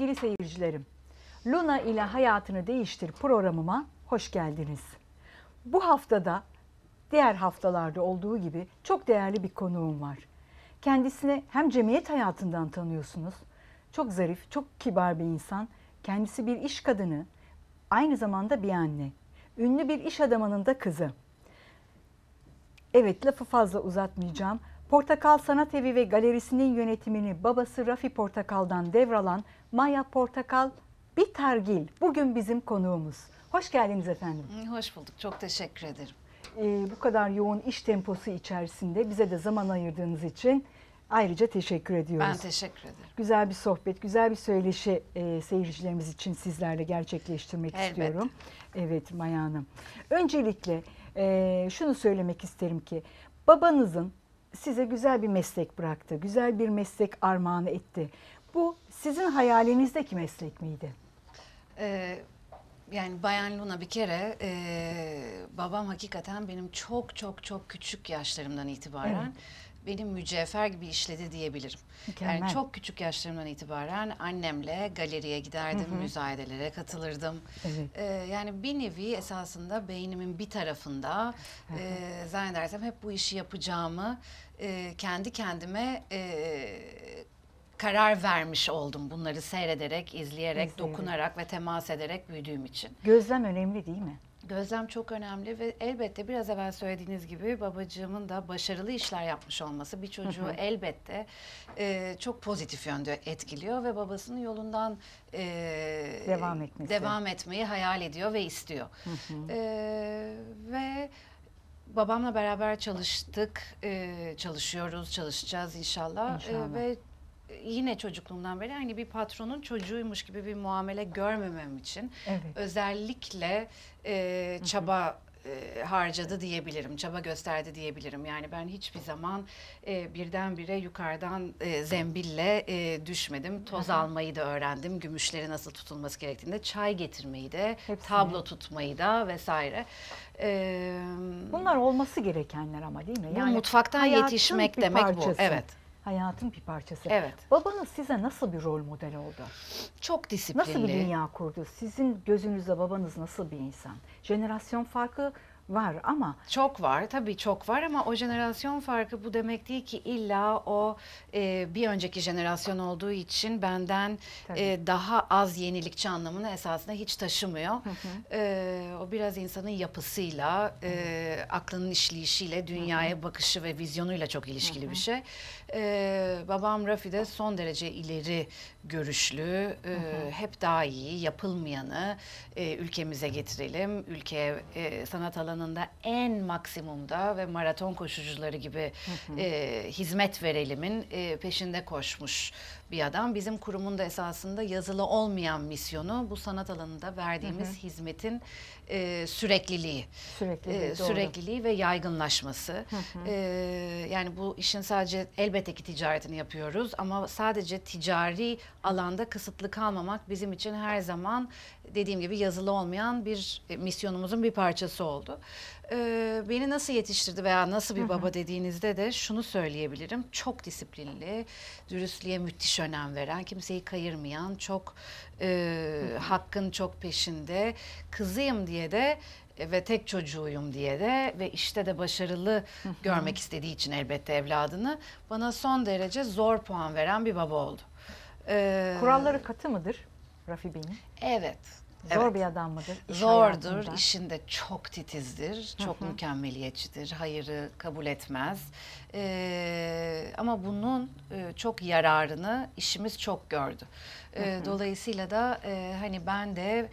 sevgili seyircilerim. Luna ile Hayatını Değiştir programıma hoş geldiniz. Bu haftada diğer haftalarda olduğu gibi çok değerli bir konuğum var. Kendisini hem cemiyet hayatından tanıyorsunuz. Çok zarif, çok kibar bir insan. Kendisi bir iş kadını, aynı zamanda bir anne. Ünlü bir iş adamının da kızı. Evet lafı fazla uzatmayacağım. Portakal Sanat Evi ve Galerisi'nin yönetimini babası Rafi Portakal'dan devralan Maya Portakal bir Bitergil bugün bizim konuğumuz. Hoş geldiniz efendim. Hoş bulduk. Çok teşekkür ederim. Ee, bu kadar yoğun iş temposu içerisinde bize de zaman ayırdığınız için ayrıca teşekkür ediyoruz. Ben teşekkür ederim. Güzel bir sohbet, güzel bir söyleşi e, seyircilerimiz için sizlerle gerçekleştirmek Elbette. istiyorum. Evet Maya Hanım. Öncelikle e, şunu söylemek isterim ki babanızın size güzel bir meslek bıraktı, güzel bir meslek armağan etti. Bu sizin hayalinizdeki meslek miydi? Ee, yani Bayan Luna bir kere e, babam hakikaten benim çok çok çok küçük yaşlarımdan itibaren evet benim mücevher gibi işledi diyebilirim. Mükemmel. Yani çok küçük yaşlarımdan itibaren annemle galeriye giderdim, müzayedelere katılırdım. Evet. Ee, yani bir nevi esasında beynimin bir tarafında E, zannedersem hep bu işi yapacağımı e, kendi kendime e, karar vermiş oldum bunları seyrederek, izleyerek, İzleyelim. dokunarak ve temas ederek büyüdüğüm için. Gözlem önemli değil mi? Gözlem çok önemli ve elbette biraz evvel söylediğiniz gibi babacığımın da başarılı işler yapmış olması bir çocuğu elbette e, çok pozitif yönde etkiliyor ve babasının yolundan e, devam devam etmeyi hayal ediyor ve istiyor. e, ve babamla beraber çalıştık, e, çalışıyoruz, çalışacağız inşallah, e, inşallah. E, ve yine çocukluğumdan beri hani bir patronun çocuğuymuş gibi bir muamele görmemem için evet. özellikle e, çaba Hı -hı e, harcadı diyebilirim, çaba gösterdi diyebilirim. Yani ben hiçbir zaman e, birdenbire yukarıdan e, zembille e, düşmedim. Toz almayı da öğrendim, gümüşleri nasıl tutulması gerektiğinde, çay getirmeyi de, Hepsini. tablo tutmayı da vesaire. Bunlar olması gerekenler ama değil mi? Yani mutfaktan yetişmek demek parçası. bu. Evet hayatın bir parçası. Evet. Babanız size nasıl bir rol model oldu? Çok disiplinli. Nasıl bir dünya kurdu? Sizin gözünüzde babanız nasıl bir insan? Jenerasyon farkı var ama çok var tabii çok var ama o jenerasyon farkı bu demek değil ki illa o e, bir önceki jenerasyon olduğu için benden e, daha az yenilikçi anlamını esasında hiç taşımıyor. Hı hı. E, o biraz insanın yapısıyla, e, aklının işleyişiyle, dünyaya hı hı. bakışı ve vizyonuyla çok ilişkili hı hı. bir şey. E, babam Rafi de son derece ileri görüşlü, e, hı hı. hep daha iyi yapılmayanı e, ülkemize getirelim, ülkeye e, sanat alanı alanında en maksimumda ve maraton koşucuları gibi hı hı. E, hizmet verelimin e, peşinde koşmuş bir adam. Bizim kurumun da esasında yazılı olmayan misyonu bu sanat alanında verdiğimiz hı hı. hizmetin e, sürekliliği. Sürekliliği, e, doğru. sürekliliği ve yaygınlaşması. Hı hı. E, yani bu işin sadece elbette ki ticaretini yapıyoruz ama sadece ticari alanda kısıtlı kalmamak bizim için her zaman dediğim gibi yazılı olmayan bir e, misyonumuzun bir parçası oldu. Ee, beni nasıl yetiştirdi veya nasıl bir baba dediğinizde de şunu söyleyebilirim. Çok disiplinli, dürüstlüğe müthiş önem veren, kimseyi kayırmayan, çok e, hakkın çok peşinde. Kızıyım diye de e, ve tek çocuğuyum diye de ve işte de başarılı görmek istediği için elbette evladını bana son derece zor puan veren bir baba oldu. Ee, Kuralları katı mıdır Rafi Bey'in? evet. Zor evet. bir adam mıdır? Zordur, hayatında? işinde çok titizdir, çok Hı -hı. mükemmeliyetçidir, hayırı kabul etmez. Ee, ama bunun e, çok yararını işimiz çok gördü. Ee, Dolayısıyla da e, hani ben de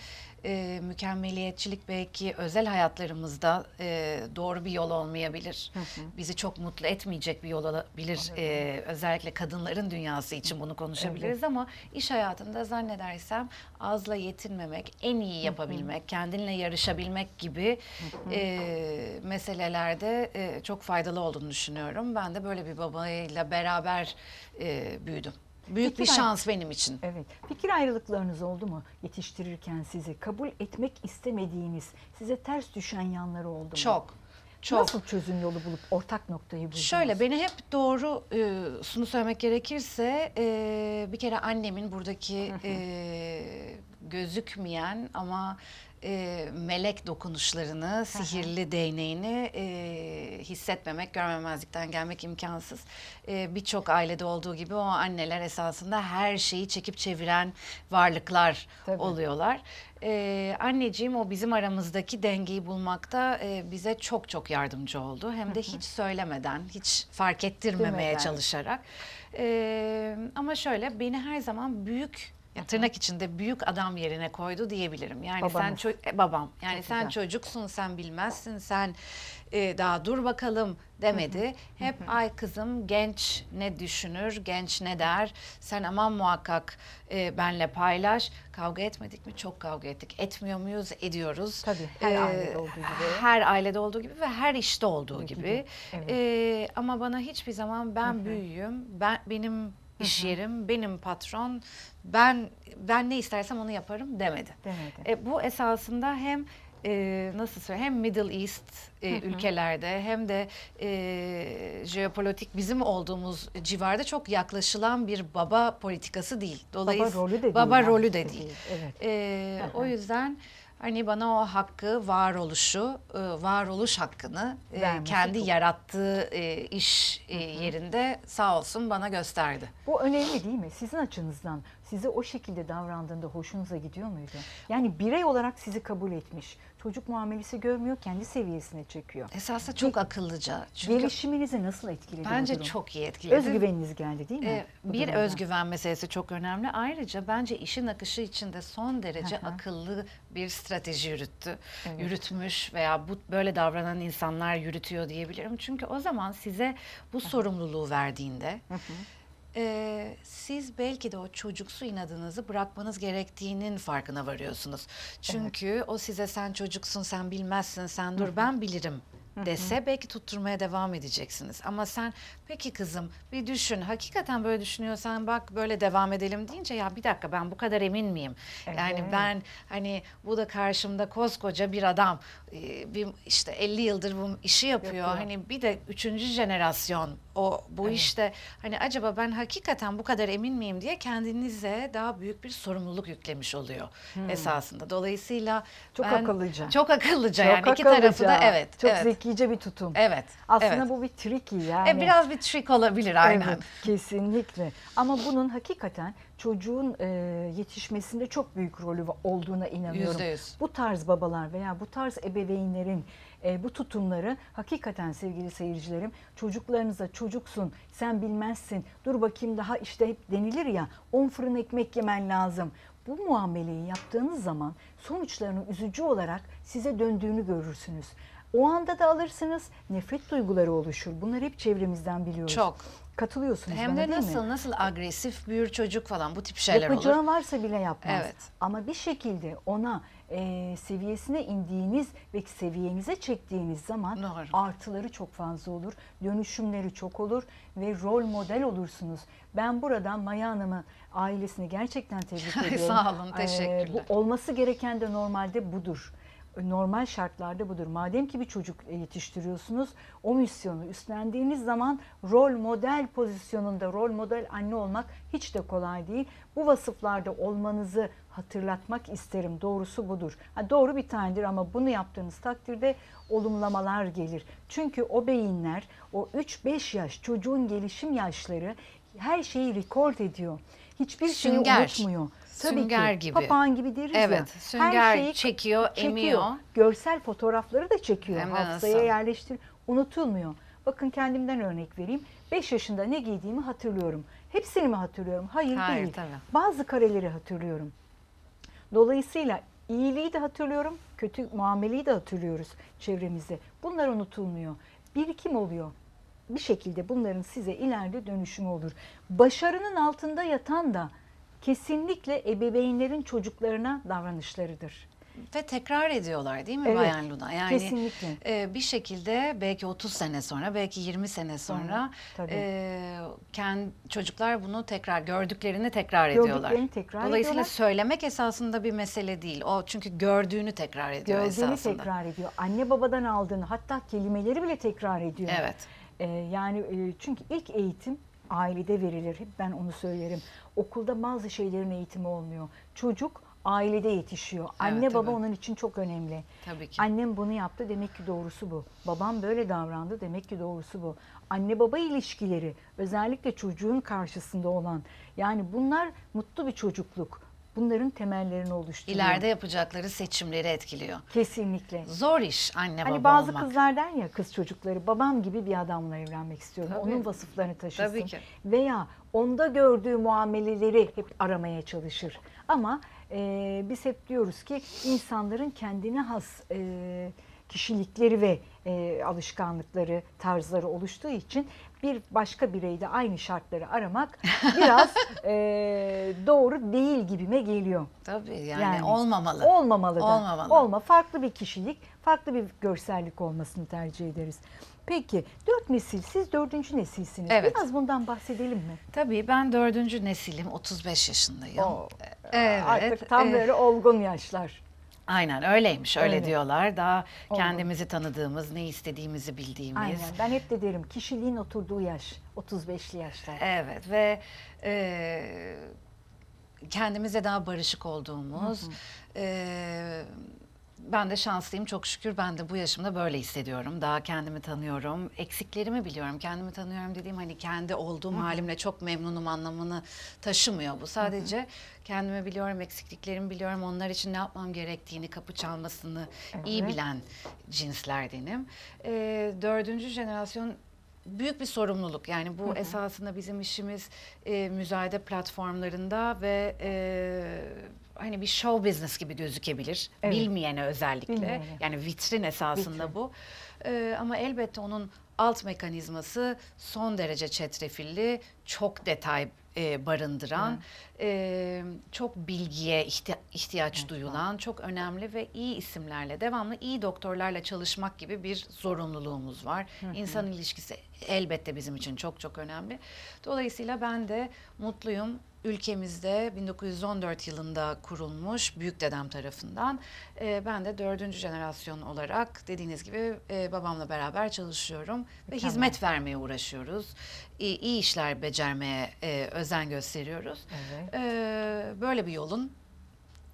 e, mükemmeliyetçilik belki özel hayatlarımızda e, doğru bir yol olmayabilir. Hı hı. Bizi çok mutlu etmeyecek bir yol olabilir. E, özellikle kadınların dünyası için bunu konuşabiliriz evet. ama iş hayatında zannedersem azla yetinmemek, en iyi yapabilmek, hı hı. kendinle yarışabilmek gibi hı hı. E, meselelerde e, çok faydalı olduğunu düşünüyorum. Ben de böyle bir babayla beraber e, büyüdüm. Büyük Fikir bir şans benim için. Evet. Fikir ayrılıklarınız oldu mu? Yetiştirirken sizi kabul etmek istemediğiniz, size ters düşen yanları oldu mu? Çok. Çok. Nasıl çözüm yolu bulup ortak noktayı buldunuz? Şöyle beni hep doğru e, sunu söylemek gerekirse e, bir kere annemin buradaki e, gözükmeyen ama e, melek dokunuşlarını, sihirli değneğini e, hissetmemek, görmemezlikten gelmek imkansız. E, Birçok ailede olduğu gibi o anneler esasında her şeyi çekip çeviren varlıklar Tabii. oluyorlar. Ee, anneciğim o bizim aramızdaki dengeyi bulmakta e, bize çok çok yardımcı oldu. Hem de hiç söylemeden, hiç fark ettirmemeye Demeden. çalışarak. Ee, ama şöyle beni her zaman büyük yani tırnak içinde büyük adam yerine koydu diyebilirim. Yani Babamız. sen ço- e, babam. Yani sen çocuksun, sen bilmezsin, sen e, daha dur bakalım demedi. Hep ay kızım genç ne düşünür, genç ne der. Sen aman muhakkak e, benle paylaş. Kavga etmedik mi? Çok kavga ettik. Etmiyor muyuz? Ediyoruz. Tabii her ee, ailede olduğu gibi. Her ailede olduğu gibi ve her işte olduğu gibi. gibi. Evet. E, ama bana hiçbir zaman ben büyüğüm, ben benim iş yerim, benim patron, ben ben ne istersem onu yaparım demedi. demedi. E, bu esasında hem e, nasıl söyleyeyim hem Middle East e, ülkelerde hem de e, jeopolitik bizim olduğumuz civarda çok yaklaşılan bir baba politikası değil. Dolayısıyla baba rolü de baba değil. Rolü de değil. değil. Evet. E, O yüzden hani bana o hakkı varoluşu e, varoluş hakkını e, kendi çok... yarattığı e, iş e, hı hı. yerinde sağ olsun bana gösterdi. Bu önemli değil mi sizin açınızdan? size o şekilde davrandığında hoşunuza gidiyor muydu? Yani birey olarak sizi kabul etmiş. Çocuk muamelesi görmüyor, kendi seviyesine çekiyor. Esasında çok akıllıca. Çünkü Gelişiminizi nasıl etkiledi bence durum? çok iyi etkiledi. Özgüveniniz geldi değil mi? Ee, bir durumdan? özgüven meselesi çok önemli. Ayrıca bence işin akışı içinde son derece Aha. akıllı bir strateji yürüttü. Evet. Yürütmüş veya bu böyle davranan insanlar yürütüyor diyebilirim. Çünkü o zaman size bu sorumluluğu verdiğinde e, siz belki de o çocuksu inadınızı bırakmanız gerektiğinin farkına varıyorsunuz. Çünkü o size sen çocuksun, sen bilmezsin, sen dur ben bilirim dese belki tutturmaya devam edeceksiniz. Ama sen Peki kızım bir düşün. Hakikaten böyle düşünüyorsan bak böyle devam edelim deyince ya bir dakika ben bu kadar emin miyim? Yani ben hani bu da karşımda koskoca bir adam bir işte 50 yıldır bu işi yapıyor. Yapıyor. Hani bir de üçüncü jenerasyon o bu Evet. işte hani acaba ben hakikaten bu kadar emin miyim diye kendinize daha büyük bir sorumluluk yüklemiş oluyor hmm. esasında. Dolayısıyla Çok ben- akıllıca. Çok akıllıca Çok yani iki tarafı da evet. Çok evet. zekice bir tutum. Evet. Aslında evet. bu bir tricky yani. E, biraz bir bir trik olabilir aynen. Evet, kesinlikle. Ama bunun hakikaten çocuğun e, yetişmesinde çok büyük rolü olduğuna inanıyorum. %100. Bu tarz babalar veya bu tarz ebeveynlerin e, bu tutumları hakikaten sevgili seyircilerim çocuklarınıza çocuksun sen bilmezsin dur bakayım daha işte hep denilir ya 10 fırın ekmek yemen lazım. Bu muameleyi yaptığınız zaman sonuçlarının üzücü olarak size döndüğünü görürsünüz. O anda da alırsınız. Nefret duyguları oluşur. Bunları hep çevremizden biliyoruz. Çok. Katılıyorsunuz Hem bana, de nasıl mi? nasıl agresif büyür çocuk falan bu tip şeyler Yapacağı olur. Yapacağı varsa bile yapmaz. Evet. Ama bir şekilde ona e, seviyesine indiğiniz ve seviyenize çektiğiniz zaman Doğru. artıları çok fazla olur. Dönüşümleri çok olur ve rol model olursunuz. Ben buradan Maya Hanım'ın ailesini gerçekten tebrik ediyorum. Sağ olun, teşekkürler. E, bu olması gereken de normalde budur normal şartlarda budur. Madem ki bir çocuk yetiştiriyorsunuz, o misyonu üstlendiğiniz zaman rol model pozisyonunda, rol model anne olmak hiç de kolay değil. Bu vasıflarda olmanızı hatırlatmak isterim. Doğrusu budur. Ha, doğru bir tanedir ama bunu yaptığınız takdirde olumlamalar gelir. Çünkü o beyinler, o 3-5 yaş çocuğun gelişim yaşları her şeyi rekord ediyor. Hiçbir şeyi Sünger. unutmuyor. Tabii sünger ki, gibi. Papağan gibi deriz evet, ya. sünger Her şeyi çekiyor, çekiyor, Görsel fotoğrafları da çekiyor. Hemen Hafızaya yerleştir. Unutulmuyor. Bakın kendimden örnek vereyim. 5 yaşında ne giydiğimi hatırlıyorum. Hepsini mi hatırlıyorum? Hayır, Hayır değil. Tabii. Bazı kareleri hatırlıyorum. Dolayısıyla iyiliği de hatırlıyorum, kötü muameleyi de hatırlıyoruz çevremizde. Bunlar unutulmuyor. Birikim oluyor. Bir şekilde bunların size ileride dönüşümü olur. Başarının altında yatan da kesinlikle ebeveynlerin çocuklarına davranışlarıdır. Ve tekrar ediyorlar değil mi evet, Bayan Luna? Yani kesinlikle. E, bir şekilde belki 30 sene sonra, belki 20 sene sonra e, kendi çocuklar bunu tekrar gördüklerini tekrar ediyorlar. gördüklerini ediyorlar. Tekrar Dolayısıyla ediyorlar. söylemek esasında bir mesele değil. O çünkü gördüğünü tekrar ediyor gördüğünü esasında. Gördüğünü tekrar ediyor. Anne babadan aldığını hatta kelimeleri bile tekrar ediyor. Evet. E, yani e, çünkü ilk eğitim ailede verilir. Hep ben onu söylerim. Okulda bazı şeylerin eğitimi olmuyor. Çocuk ailede yetişiyor. Anne tabii. baba onun için çok önemli. Tabii ki. Annem bunu yaptı demek ki doğrusu bu. Babam böyle davrandı demek ki doğrusu bu. Anne baba ilişkileri özellikle çocuğun karşısında olan yani bunlar mutlu bir çocukluk bunların temellerini oluşturuyor. İleride yapacakları seçimleri etkiliyor. Kesinlikle. Zor iş anne hani baba Hani bazı olmak. kızlar der ya kız çocukları babam gibi bir adamla evlenmek istiyorum. Tabii. Onun vasıflarını taşısın. Tabii ki. Veya onda gördüğü muameleleri hep aramaya çalışır. Ama e, biz hep diyoruz ki insanların kendine has e, kişilikleri ve e, alışkanlıkları, tarzları oluştuğu için bir başka bireyde aynı şartları aramak biraz e, doğru değil gibime geliyor. Tabii yani, yani olmamalı. Olmamalı da. Olmamalı. Olma farklı bir kişilik, farklı bir görsellik olmasını tercih ederiz. Peki dört nesil siz dördüncü nesilsiniz. Evet. Biraz bundan bahsedelim mi? Tabii ben dördüncü nesilim 35 yaşındayım. Oo, evet. Artık tam ee, böyle olgun yaşlar. Aynen öyleymiş öyle, öyle. diyorlar. Daha Olur. kendimizi tanıdığımız, ne istediğimizi bildiğimiz. Aynen ben hep de derim kişiliğin oturduğu yaş 35'li yaşlar. Evet ve e, kendimize daha barışık olduğumuz... Hı hı. E, ben de şanslıyım çok şükür ben de bu yaşımda böyle hissediyorum. Daha kendimi tanıyorum, eksiklerimi biliyorum. Kendimi tanıyorum dediğim hani kendi olduğum Hı-hı. halimle çok memnunum anlamını taşımıyor bu. Sadece Hı-hı. kendimi biliyorum, eksikliklerimi biliyorum. Onlar için ne yapmam gerektiğini, kapı çalmasını evet. iyi bilen cinslerdenim. Ee, dördüncü jenerasyon büyük bir sorumluluk. Yani bu Hı -hı. esasında bizim işimiz e, müzayede platformlarında ve e, hani bir show business gibi gözükebilir. Evet. Bilmeyene özellikle. Bilmeyene. Yani vitrin esasında vitrin. bu. E, ama elbette onun alt mekanizması son derece çetrefilli, çok detay e, barındıran, e, çok bilgiye ihti ihtiyaç evet, duyulan, var. çok önemli ve iyi isimlerle, devamlı iyi doktorlarla çalışmak gibi bir zorunluluğumuz var. Hı -hı. İnsan ilişkisi elbette bizim için çok çok önemli. Dolayısıyla ben de mutluyum. Ülkemizde 1914 yılında kurulmuş büyük dedem tarafından e, ben de dördüncü jenerasyon olarak dediğiniz gibi e, babamla beraber çalışıyorum Mükemmel. ve hizmet vermeye uğraşıyoruz. İyi, işler becermeye e, özen gösteriyoruz. Evet. E, böyle bir yolun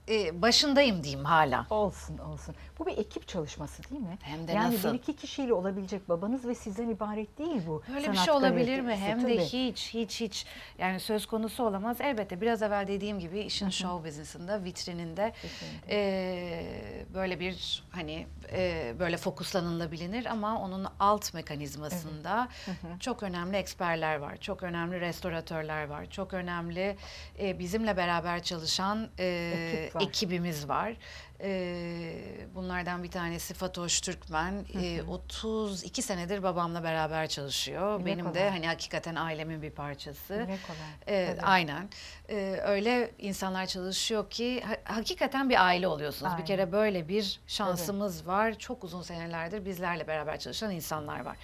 e, başındayım diyeyim hala. Olsun olsun. Bu bir ekip çalışması değil mi? Hem de yani nasıl? bir iki kişiyle olabilecek babanız ve sizden ibaret değil bu. Öyle bir şey olabilir mi? Hem de hiç hiç hiç yani söz konusu olamaz. Elbette biraz evvel dediğim gibi işin show business'ında vitrininde e, böyle bir hani e, böyle fokuslanılabilir ama onun alt mekanizmasında çok önemli eksperler var. Çok önemli restoratörler var. Çok önemli e, bizimle beraber çalışan e, Ekip var. ekibimiz var. Ee, bunlardan bir tanesi Fatoş Türkmen. Ee, 32 senedir babamla beraber çalışıyor. Ne Benim kolay. de hani hakikaten ailemin bir parçası. Ne kolay. Ee, evet. Aynen. Ee, öyle insanlar çalışıyor ki ha- hakikaten bir aile oluyorsunuz. Aynen. Bir kere böyle bir şansımız evet. var. Çok uzun senelerdir bizlerle beraber çalışan insanlar var.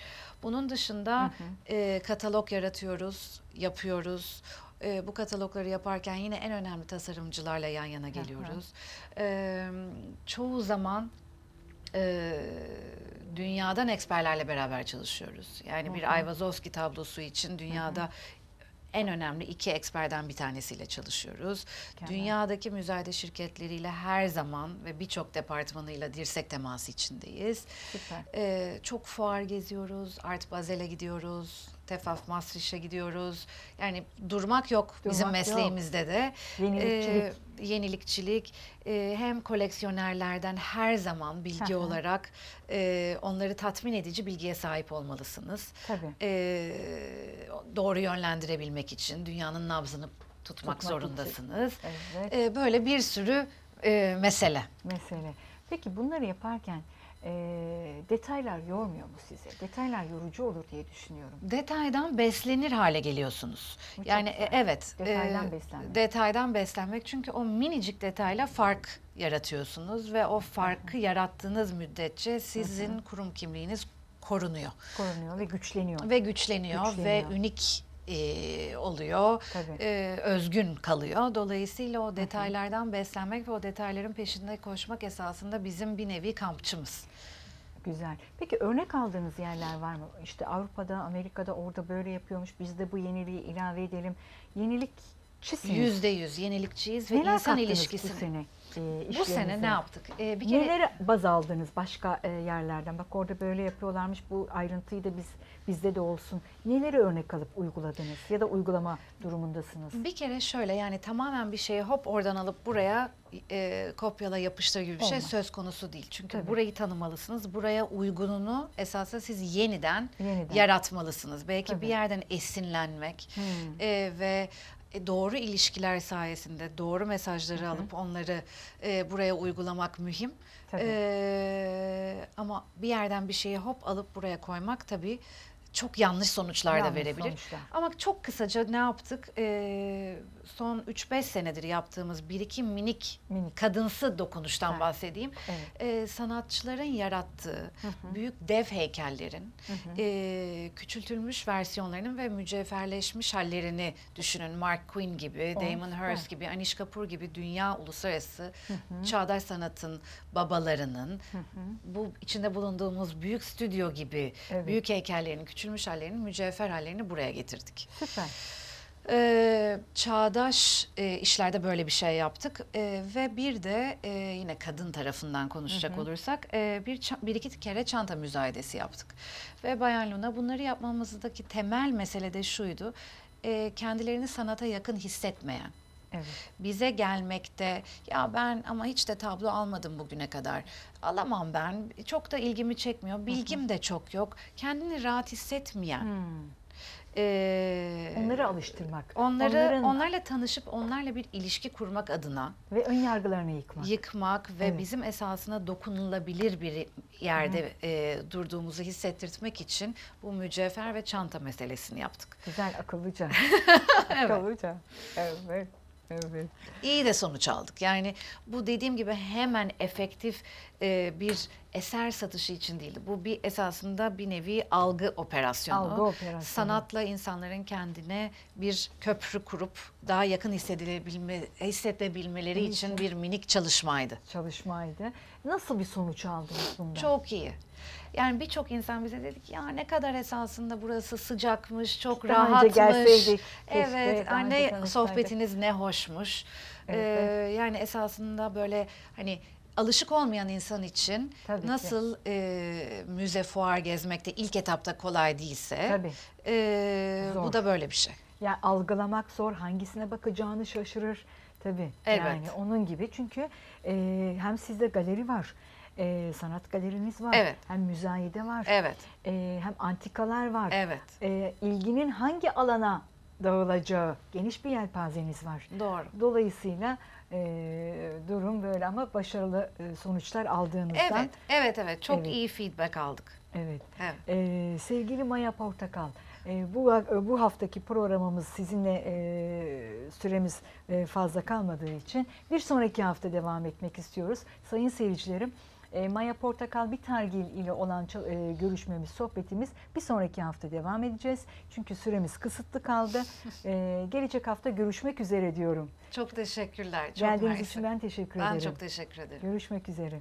Bunun dışında hı hı. E, katalog yaratıyoruz, yapıyoruz e, bu katalogları yaparken yine en önemli tasarımcılarla yan yana geliyoruz. E, çoğu zaman e, dünyadan eksperlerle beraber çalışıyoruz. Yani bir Ayvazovski tablosu için dünyada en önemli iki eksperden bir tanesiyle çalışıyoruz. Mükemmel. Dünyadaki müzayede şirketleriyle her zaman ve birçok departmanıyla dirsek teması içindeyiz. Süper. Ee, çok fuar geziyoruz, Art Basel'e gidiyoruz, Tefaf Masriş'e gidiyoruz. Yani durmak yok durmak bizim mesleğimizde yok. de. Yenilikçilik. Ee, yenilikçilik. Ee, hem koleksiyonerlerden her zaman bilgi olarak e, onları tatmin edici bilgiye sahip olmalısınız. Tabii. Ee, doğru yönlendirebilmek için dünyanın nabzını tutmak, tutmak zorundasınız. Için. Evet. Ee, böyle bir sürü e, mesele. Mesele. Peki bunları yaparken e, detaylar yormuyor mu size? Detaylar yorucu olur diye düşünüyorum. Detaydan beslenir hale geliyorsunuz. Bu yani e, evet. E, detaydan e, beslenmek. Detaydan beslenmek çünkü o minicik detayla fark yaratıyorsunuz ve o farkı Hı -hı. yarattığınız müddetçe sizin Hı -hı. kurum kimliğiniz korunuyor. Korunuyor ve güçleniyor. Ve güçleniyor, güçleniyor. ve unik e, oluyor. E, özgün kalıyor. Dolayısıyla o detaylardan Hı -hı. beslenmek ve o detayların peşinde koşmak esasında bizim bir nevi kampçımız. Güzel. Peki örnek aldığınız yerler var mı? İşte Avrupa'da, Amerika'da orada böyle yapıyormuş. Biz de bu yeniliği ilave edelim. Yenilikçisiniz. Yüzde yüz yenilikçiyiz ve Neler insan ilişkisini. Bu sene? işlerinizi. Bu sene ne yaptık? Ee, bir kere... Nelere baz aldınız başka e, yerlerden? Bak orada böyle yapıyorlarmış bu ayrıntıyı da biz bizde de olsun. Neleri örnek alıp uyguladınız ya da uygulama durumundasınız? Bir kere şöyle yani tamamen bir şeyi hop oradan alıp buraya e, kopyala yapıştır gibi bir şey Olmaz. şey söz konusu değil. Çünkü Tabii. burayı tanımalısınız. Buraya uygununu esasında siz yeniden, yeniden. yaratmalısınız. Belki Tabii. bir yerden esinlenmek hmm. e, ve e, doğru ilişkiler sayesinde doğru mesajları Hı-hı. alıp onları e, buraya uygulamak mühim. Tabii. E, ama bir yerden bir şeyi hop alıp buraya koymak tabii çok yanlış sonuçlar yanlış da verebilir. Sonuçlar. Ama çok kısaca ne yaptık? E, son 3-5 senedir yaptığımız bir iki minik, minik. kadınsı dokunuştan ha. bahsedeyim. Evet. E, sanatçıların yarattığı hı hı. büyük dev heykellerin hı hı. E, küçültülmüş versiyonlarının ve mücevherleşmiş hallerini düşünün. Mark Quinn gibi, of. Damon Hirst gibi, Anish Kapoor gibi dünya uluslararası hı hı. çağdaş sanatın babalarının hı hı. bu içinde bulunduğumuz büyük stüdyo gibi evet. büyük heykellerin, küçülmüş hallerinin, mücevher hallerini buraya getirdik. Süper. Ee, çağdaş e, işlerde böyle bir şey yaptık Ee, ve bir de e, yine kadın tarafından konuşacak olursak e, bir bir iki kere çanta müzayedesi yaptık ve Bayan Luna bunları yapmamızdaki temel mesele de şuydu e, kendilerini sanata yakın hissetmeyen Evet. bize gelmekte ya ben ama hiç de tablo almadım bugüne kadar alamam ben çok da ilgimi çekmiyor bilgim de çok yok kendini rahat hissetmeyen Hmm. Ee, Onları alıştırmak. Onları onların... onlarla tanışıp onlarla bir ilişki kurmak adına ve ön yargılarını yıkmak. Yıkmak ve evet. bizim esasına dokunulabilir bir yerde e, durduğumuzu hissettirtmek için bu mücevher ve çanta meselesini yaptık. Güzel akıllıca. akıllıca. evet. evet. Evet. İyi de sonuç aldık. Yani bu dediğim gibi hemen efektif e, bir eser satışı için değildi. Bu bir esasında bir nevi algı operasyonu. Algı operasyonu. Sanatla insanların kendine bir köprü kurup daha yakın hissedilebilme, hissedebilmeleri için bir minik çalışmaydı. Çalışmaydı. Nasıl bir sonuç aldınız bundan? Çok iyi. Yani birçok insan bize dedi ki ya ne kadar esasında burası sıcakmış, çok daha rahatmış. Önce evet, daha anne önce sohbetiniz ne hoşmuş. Evet, ee, evet. Yani esasında böyle hani alışık olmayan insan için Tabii nasıl e, müze fuar gezmekte ilk etapta kolay değilse Tabii. E, bu da böyle bir şey. Yani algılamak zor, hangisine bakacağını şaşırır. Tabii evet. yani onun gibi çünkü e, hem sizde galeri var e, sanat galerimiz var. Evet. Hem müzayede var. Evet. E, hem antikalar var. Evet. E, ilginin hangi alana dağılacağı geniş bir yelpazeniz var. Doğru. Dolayısıyla e, durum böyle ama başarılı e, sonuçlar aldığınızdan. Evet, evet, evet. Çok evet. iyi feedback aldık. Evet. evet. E, sevgili Maya Portakal, e, bu e, bu haftaki programımız sizinle e, süremiz e, fazla kalmadığı için bir sonraki hafta devam etmek istiyoruz. Sayın seyircilerim, e, Maya Portakal bir Bitergil ile olan e, görüşmemiz, sohbetimiz bir sonraki hafta devam edeceğiz. Çünkü süremiz kısıtlı kaldı. e, gelecek hafta görüşmek üzere diyorum. Çok teşekkürler. Çok Geldiğiniz için ben teşekkür ben ederim. Ben çok teşekkür ederim. Görüşmek üzere.